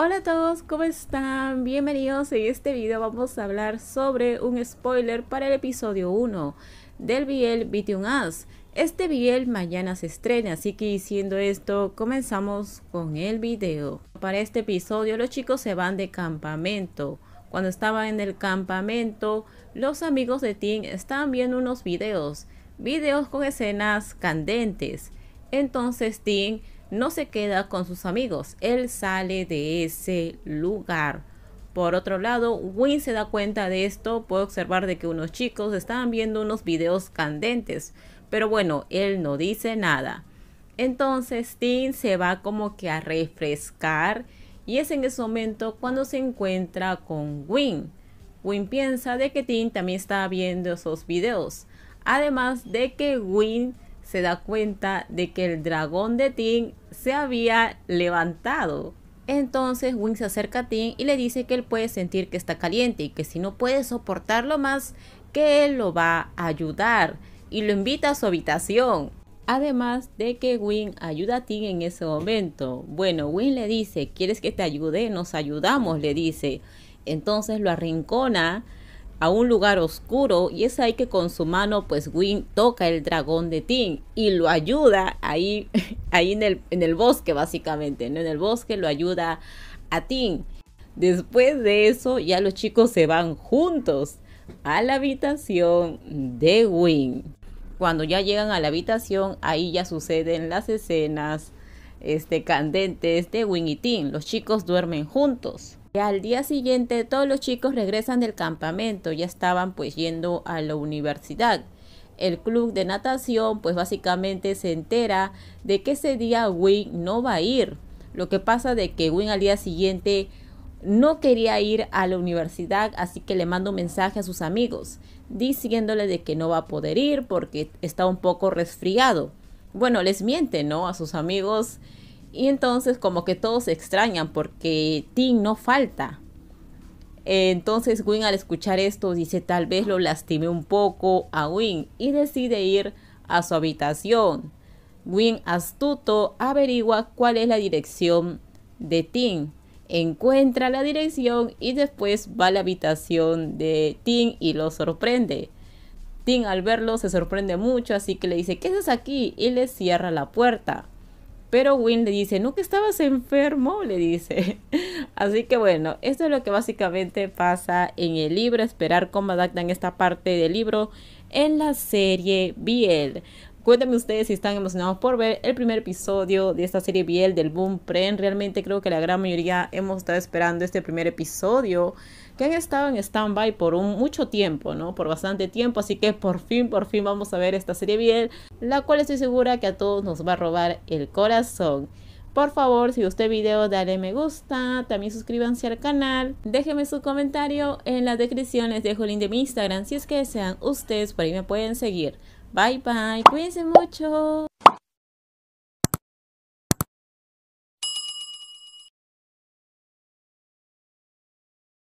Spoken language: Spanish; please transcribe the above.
Hola a todos, ¿cómo están? Bienvenidos. En este video vamos a hablar sobre un spoiler para el episodio 1 del BL Between Us. Este Biel mañana se estrena, así que diciendo esto, comenzamos con el video. Para este episodio los chicos se van de campamento. Cuando estaban en el campamento, los amigos de Tim estaban viendo unos videos, videos con escenas candentes. Entonces Dean no se queda con sus amigos, él sale de ese lugar. Por otro lado, Win se da cuenta de esto, puede observar de que unos chicos estaban viendo unos videos candentes, pero bueno, él no dice nada. Entonces Dean se va como que a refrescar y es en ese momento cuando se encuentra con Win. Win piensa de que Dean también está viendo esos videos, además de que Win se da cuenta de que el dragón de Tin se había levantado. Entonces Wing se acerca a Tim y le dice que él puede sentir que está caliente y que si no puede soportarlo más, que él lo va a ayudar y lo invita a su habitación. Además de que Win ayuda a Tin en ese momento. Bueno, Win le dice, ¿quieres que te ayude? Nos ayudamos, le dice. Entonces lo arrincona a un lugar oscuro y es ahí que con su mano pues Win toca el dragón de Tin y lo ayuda ahí, ahí en, el, bosque básicamente, en el bosque lo ayuda a Tin. Después de eso ya los chicos se van juntos a la habitación de Win. Cuando ya llegan a la habitación ahí ya suceden las escenas este, candentes de Win y Tin. Los chicos duermen juntos. Al día siguiente todos los chicos regresan del campamento, ya estaban pues yendo a la universidad. El club de natación pues básicamente se entera de que ese día Win no va a ir. Lo que pasa de que Win al día siguiente no quería ir a la universidad, así que le manda un mensaje a sus amigos diciéndole de que no va a poder ir porque está un poco resfriado. Bueno, les miente, ¿no? A sus amigos y entonces como que todos se extrañan porque Tim no falta. Entonces Win al escuchar esto dice tal vez lo lastimé un poco a Win y decide ir a su habitación. Win astuto averigua cuál es la dirección de Tim. Encuentra la dirección y después va a la habitación de Tim y lo sorprende. Tim al verlo se sorprende mucho así que le dice ¿qué haces aquí? y le cierra la puerta. Pero Win le dice, ¿no que estabas enfermo? Le dice. Así que bueno, esto es lo que básicamente pasa en el libro, esperar cómo adaptan esta parte del libro en la serie Biel. Cuéntenme ustedes si están emocionados por ver el primer episodio de esta serie Biel del Boom Pren. Realmente creo que la gran mayoría hemos estado esperando este primer episodio que han estado en stand-by por un, mucho tiempo, ¿no? Por bastante tiempo, así que por fin, por fin vamos a ver esta serie Biel, la cual estoy segura que a todos nos va a robar el corazón. Por favor, si gustó el video, dale me gusta, también suscríbanse al canal, déjenme su comentario en la descripción, les dejo el link de mi Instagram si es que sean ustedes, por ahí me pueden seguir. Bye bye, cuídense mucho.